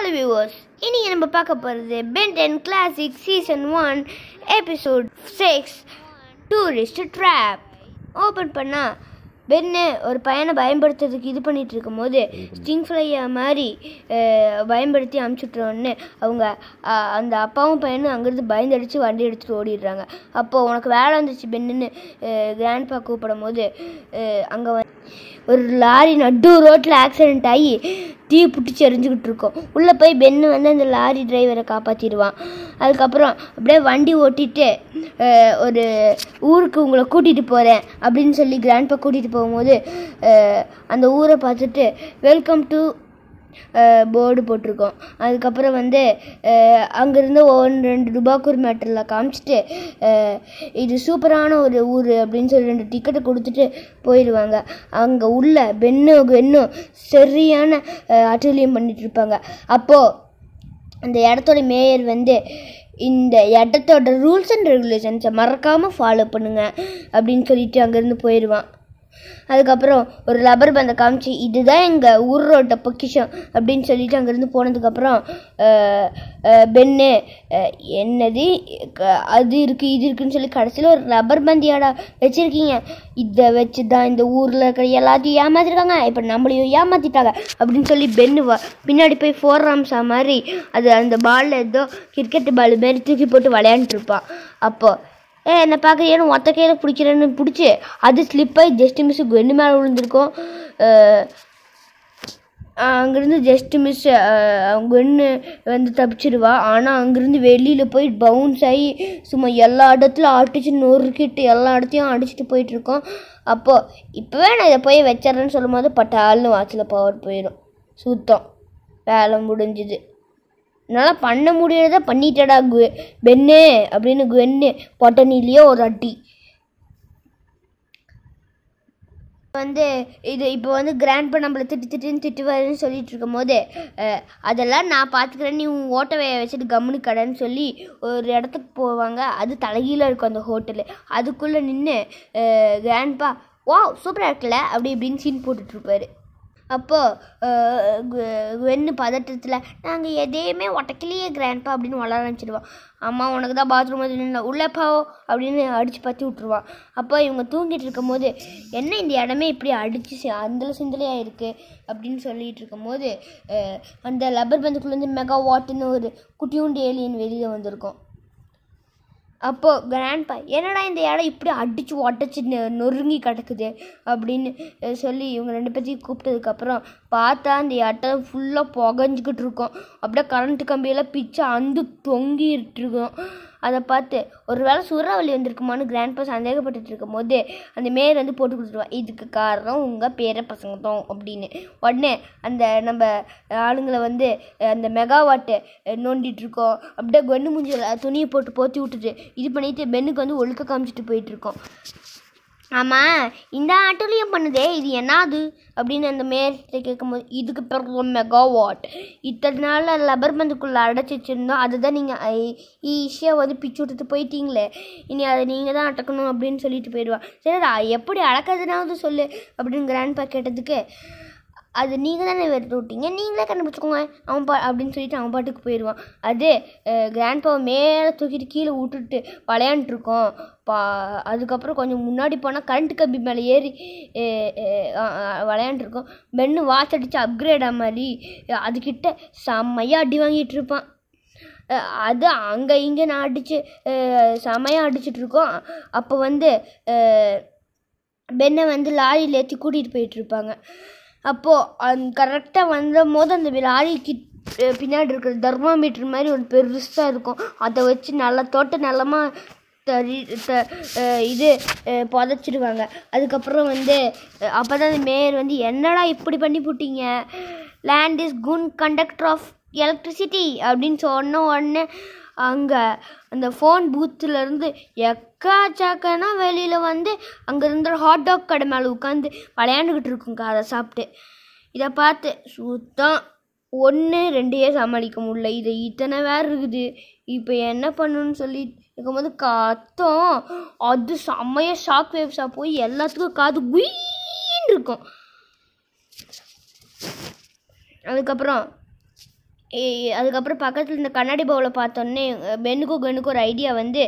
hello viewers இன்றைக்கி நம்ம பார்க்க போகிறது Ben ten classic season one episode six tourist trap open பண்ணால் பென்னு ஒரு பையனை பயன்படுத்துறதுக்கு இது பண்ணிகிட்டு போது ஸ்டிங் ஃப்ளையை மாதிரி பயன்படுத்தி அமுச்சுட்றோன்னு அவங்க அந்த அப்பாவும் பையனும் அங்கேருந்து பயந்தடிச்சு வண்டி எடுத்துகிட்டு ஓடிடுறாங்க அப்போது உனக்கு வேலை வந்துச்சு பென்னுன்னு கிராண்ட்பா கூப்பிடும் போது அங்கே ஒரு லாரி நடு ரோட்டில் ஆக்சிடெண்ட் ஆகி தீ பிடிச்சி எரிஞ்சுக்கிட்டு இருக்கோம் உள்ளே போய் பென்னு வந்து அந்த லாரி டிரைவரை காப்பாற்றிடுவான் அதுக்கப்புறம் அப்படியே வண்டி ஓட்டிட்டு ஒரு ஊருக்கு உங்களை கூட்டிகிட்டு போகிறேன் அப்படின்னு சொல்லி கிராண்ட்பா கூட்டிகிட்டு போகும்போது அந்த ஊரை பார்த்துட்டு வெல்கம் டு போர்டு போட்டிருக்கோம் அதுக்கப்புறம் வந்து அங்கேருந்து ஒன்று ரெண்டு ரூபா மேட்டரில் காமிச்சிட்டு இது சூப்பரான ஒரு ஊர் அப்படின்னு சொல்லி ரெண்டு டிக்கெட்டை கொடுத்துட்டு போயிடுவாங்க அங்கே உள்ள பெண்ணு பெண்ணும் சரியான அட்டூழியம் பண்ணிகிட்ருப்பாங்க அப்போது அந்த இடத்தோட மேயர் வந்து இந்த இடத்தோட ரூல்ஸ் அண்ட் ரெகுலேஷன்ஸை மறக்காமல் ஃபாலோ பண்ணுங்கள் அப்படின்னு சொல்லிட்டு அங்கேருந்து போயிடுவான் அதுக்கப்புறம் ஒரு ரப்பர் பந்தை காமிச்சு இதுதான் எங்கள் ஊர் ரோட்டை பொக்கிஷம் அப்படின்னு சொல்லிட்டு அங்கேருந்து போனதுக்கப்புறம் பென்னு என்னது அது இருக்குது இது இருக்குதுன்னு சொல்லி கடைசியில் ஒரு ரப்பர் பந்தியாடா வச்சுருக்கீங்க இதை வச்சு தான் இந்த ஊரில் இருக்கிற எல்லாத்தையும் ஏமாத்திருக்காங்க இப்போ நம்மளையும் ஏமாற்றிட்டாங்க அப்படின்னு சொல்லி பென்னு பின்னாடி போய் ஃபோர் ராம்ஸா மாதிரி அது அந்த பாலில் ஏதோ கிரிக்கெட் பால் மாரி தூக்கி போட்டு விளையாண்டுருப்பான் அப்போது ஏ என்னை ஏன்னா ஒத்த கையில் பிடிக்கிறேன்னு பிடிச்சி அது ஸ்லிப்பாகி ஜஸ்ட் மிஸ்ஸு கெண்டு மேலே விழுந்திருக்கோம் அங்கேருந்து ஜஸ்ட் மிஸ் ஒன்று வந்து தப்பிச்சிடுவா ஆனால் அங்கேருந்து வெளியில் போய் பவுன்ஸ் ஆகி சும்மா எல்லா இடத்துலையும் அடிச்சு நொறுக்கிட்டு எல்லா இடத்தையும் அடிச்சுட்டு போயிட்டுருக்கோம் அப்போது இப்போவே நான் இதை போய் வச்சிட்றேன்னு சொல்லும் போது பட்டால்னு வாட்சில் பவர் போயிடும் சுத்தம் வேலை முடிஞ்சுது என்னால் பண்ண முடியறத பண்ணிட்டடா கு பெண்ணு அப்படின்னு குவென்னு பொட்டனிலேயே ஒரு அட்டி வந்து இது இப்போ வந்து கிராண்ட்பா நம்மளை திட்டு திட்டுன்னு திட்டுவாருன்னு சொல்லிட்டு போது அதெல்லாம் நான் பார்த்துக்கிறேன் நீ உன் ஓட்டவையை வச்சுட்டு கம்முனு கடைன்னு சொல்லி ஒரு இடத்துக்கு போவாங்க அது தலகியில் இருக்கும் அந்த ஹோட்டலு அதுக்குள்ளே நின்று கிராண்ட்பா வா சூப்பராக இருக்குல்ல அப்படி இப்படின்னு சீன் போட்டுட்ருப்பாரு அப்போது வெண்ணு பதட்டத்தில் நாங்கள் எதையுமே உடக்கலையே கிராண்ட்பா அப்படின்னு வளர ஆரம்பிச்சிடுவான் அம்மா உனக்கு தான் பாத்ரூம் இல்லை உள்ளப்பாவோ அப்படின்னு அடித்து பற்றி விட்ருவான் அப்போ இவங்க தூங்கிட்டு இருக்கும்போது என்ன இந்த இடமே இப்படி அடித்து அந்த சிந்தலையாக இருக்குது அப்படின்னு சொல்லிகிட்டு இருக்கும்போது அந்த லப்பர் பந்துக்குள்ளேருந்து மெகா வாட்டுன்னு ஒரு குட்டியூண்டு ஏலியன் வெளியில் வந்திருக்கோம் அப்போது கிராண்ட்பா என்னடா இந்த இடம் இப்படி அடித்து உடச்சி நொறுங்கி கிடக்குது அப்படின்னு சொல்லி இவங்க ரெண்டு பேர்த்தையும் கூப்பிட்டதுக்கப்புறம் பார்த்தா அந்த இடம் ஃபுல்லாக புகஞ்சிக்கிட்டு இருக்கோம் அப்படியே கரண்ட்டு கம்பியெல்லாம் பிச்சு அந்து தொங்கிட்டு இருக்கோம் அதை பார்த்து ஒரு வேளை சூறாவளி வந்திருக்குமான்னு கிராண்ட்பா சந்தேகப்பட்டுட்டு போது அந்த மேயர் வந்து போட்டு கொடுத்துருவான் இதுக்கு காரணம் உங்கள் பேர பசங்க தான் அப்படின்னு உடனே அந்த நம்ம ஆளுங்களை வந்து அந்த மெகாவாட்டு நோண்டிகிட்ருக்கோம் அப்படியே கொண்டு முடிஞ்ச துணியை போட்டு போற்றி விட்டுட்டு இது பண்ணிவிட்டு பெண்ணுக்கு வந்து ஒழுக்க காமிச்சிட்டு போயிட்டுருக்கோம் ஆமாம் இந்த ஆட்டோலையும் பண்ணுதே இது என்னது அப்படின்னு அந்த மேயர்கிட்ட கேட்கும்போது இதுக்கு மெகா மெகாவாட் இத்தனை நாள் லபர் பந்துக்குள்ளே அடைச்சி வச்சுருந்தோம் அதை தான் நீங்கள் ஈஸியாக வந்து பிச்சு விட்டுட்டு போயிட்டீங்களே இனி அதை நீங்கள் தான் அடக்கணும் அப்படின்னு சொல்லிட்டு போயிடுவான் சரிடா எப்படி அடக்கிறதுனாவது சொல்லு அப்படின்னு அப்படிங்கிறான்னு கேட்டதுக்கு அது நீங்கள் தானே வெறுத்து விட்டீங்க நீங்களே கண்டுபிடிச்சிக்கோங்க அவன் பா அப்படின்னு சொல்லிட்டு அவன் பாட்டுக்கு போயிடுவான் அது கிராண்ட் பாவை மேலே தூக்கிட்டு கீழே விட்டுட்டு விளையாண்டுருக்கோம் பா அதுக்கப்புறம் கொஞ்சம் முன்னாடி போனால் கரண்ட் கம்பி மேலே ஏறி விளையாண்டுருக்கோம் பென்னு வாட்ச் அடித்து அப்கிரேட் ஆ மாதிரி அதுக்கிட்ட செம்மையாக அடி வாங்கிட்டு இருப்பான் அது அங்கே இங்கே நான் அடித்து செமையாக அடிச்சிட்ருக்கோம் அப்போ வந்து பெண்ணை வந்து லாரியில் ஏற்றி கூட்டிகிட்டு போயிட்டுருப்பாங்க அப்போது அந் கரெக்டாக வந்த போது அந்த கிட் பின்னாடி இருக்கிற தர்மாமீட்டர் மாதிரி ஒரு பெருசாக இருக்கும் அதை வச்சு நல்லா தோட்ட நிலமா தறி த இது புதைச்சிடுவாங்க அதுக்கப்புறம் வந்து அப்போ தான் அந்த மேயர் வந்து என்னடா இப்படி பண்ணி போட்டீங்க land is good conductor of electricity அப்படின்னு சொன்ன உடனே அங்கே அந்த ஃபோன் பூத்துலேருந்து எக்காச்சாக்கன்னா வெளியில் வந்து அங்கே இருந்த ஹாட் டாக் கடை மேலே உட்காந்து விளையாண்டுக்கிட்டு இருக்குங்க அதை சாப்பிட்டு இதை பார்த்து சுத்தம் ஒன்று ரெண்டையே சமாளிக்க முடியல இது இத்தனை வேறு இருக்குது இப்போ என்ன பண்ணணும்னு சொல்லி இருக்கும்போது கத்தம் அது செம்மைய ஷாக் வேவ்ஸாக போய் எல்லாத்துக்கும் காது குயின் இருக்கும் அதுக்கப்புறம் அதுக்கப்புறம் பக்கத்தில் இந்த கண்ணாடி பவுலை பார்த்தோன்னே பென்னுக்கும் கென்னுக்கும் ஒரு ஐடியா வந்து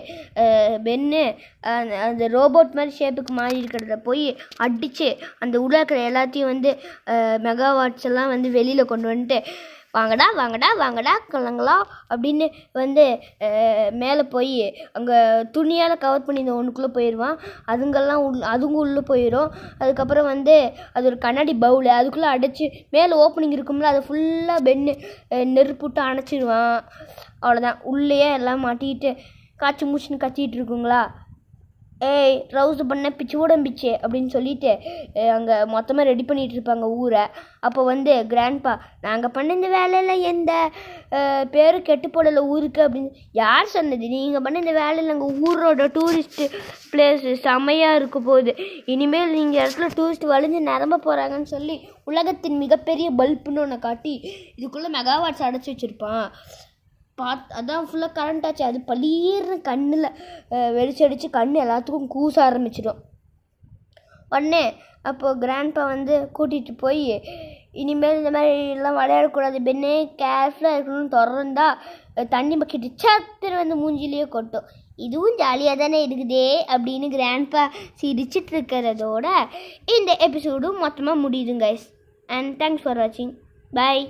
பென்னு அந்த ரோபோட் மாதிரி ஷேப்புக்கு மாறி இருக்கிறத போய் அடித்து அந்த உள்ளே இருக்கிற எல்லாத்தையும் வந்து மெகாவாட்ஸ் எல்லாம் வந்து வெளியில் கொண்டு வந்துட்டு வாங்கடா வாங்கடா வாங்கடா கிளங்களா அப்படின்னு வந்து மேலே போய் அங்கே துணியால் கவர் பண்ணி இந்த ஒன்றுக்குள்ளே போயிடுவான் அதுங்கெல்லாம் உள் அதுங்க உள்ளே போயிடும் அதுக்கப்புறம் வந்து அது ஒரு கண்ணாடி பவுல் அதுக்குள்ளே அடைச்சி மேலே ஓப்பனிங் இருக்கும்ல அதை ஃபுல்லாக பென்னு நெருப்பு விட்டு அணைச்சிடுவான் அவ்வளோதான் உள்ளேயே எல்லாம் மாட்டிக்கிட்டு காய்ச்சி மூச்சுன்னு கத்திகிட்டு இருக்குங்களா ஏய் ரவுஸ் பண்ண பிச்சு ஓடம் பிச்சு அப்படின்னு சொல்லிட்டு அங்கே மொத்தமாக ரெடி பண்ணிகிட்டு இருப்பாங்க ஊரை அப்போ வந்து கிராண்ட்பா நாங்கள் பண்ண இந்த வேலையில் எந்த பேரும் கெட்டு போடலை ஊருக்கு அப்படின்னு யார் சொன்னது நீங்கள் பண்ண இந்த வேலையில் எங்கள் ஊரோட டூரிஸ்ட்டு பிளேஸ் செம்மையாக இருக்க போகுது இனிமேல் நீங்கள் இடத்துல டூரிஸ்ட் வளைஞ்சு நிரம்ப போகிறாங்கன்னு சொல்லி உலகத்தின் மிகப்பெரிய பல்புன்னு ஒன்று காட்டி இதுக்குள்ளே மெகாவாட்ஸ் அடைச்சி வச்சுருப்பான் பார்த்து அதான் ஃபுல்லாக கரண்ட் ஆச்சு அது பளீர்னு கண்ணில் வெடிச்சடிச்சு கண் எல்லாத்துக்கும் கூச ஆரம்பிச்சிடும் உடனே அப்போது கிராண்ட்பா வந்து கூட்டிகிட்டு போய் இனிமேல் இந்த மாதிரிலாம் விளையாடக்கூடாது பெண்ணே கேர்ஃபுல்லாக இருக்கணும்னு திறந்தா தண்ணி பக்கிட்டு சத்திர வந்து மூஞ்சிலேயே கொட்டும் இதுவும் ஜாலியாக தானே இருக்குதே அப்படின்னு கிராண்ட்பா சிரிச்சிட்டு இருக்கிறதோட இந்த எபிசோடும் மொத்தமாக முடியுதுங்க அண்ட் தேங்க்ஸ் ஃபார் வாட்சிங் பாய்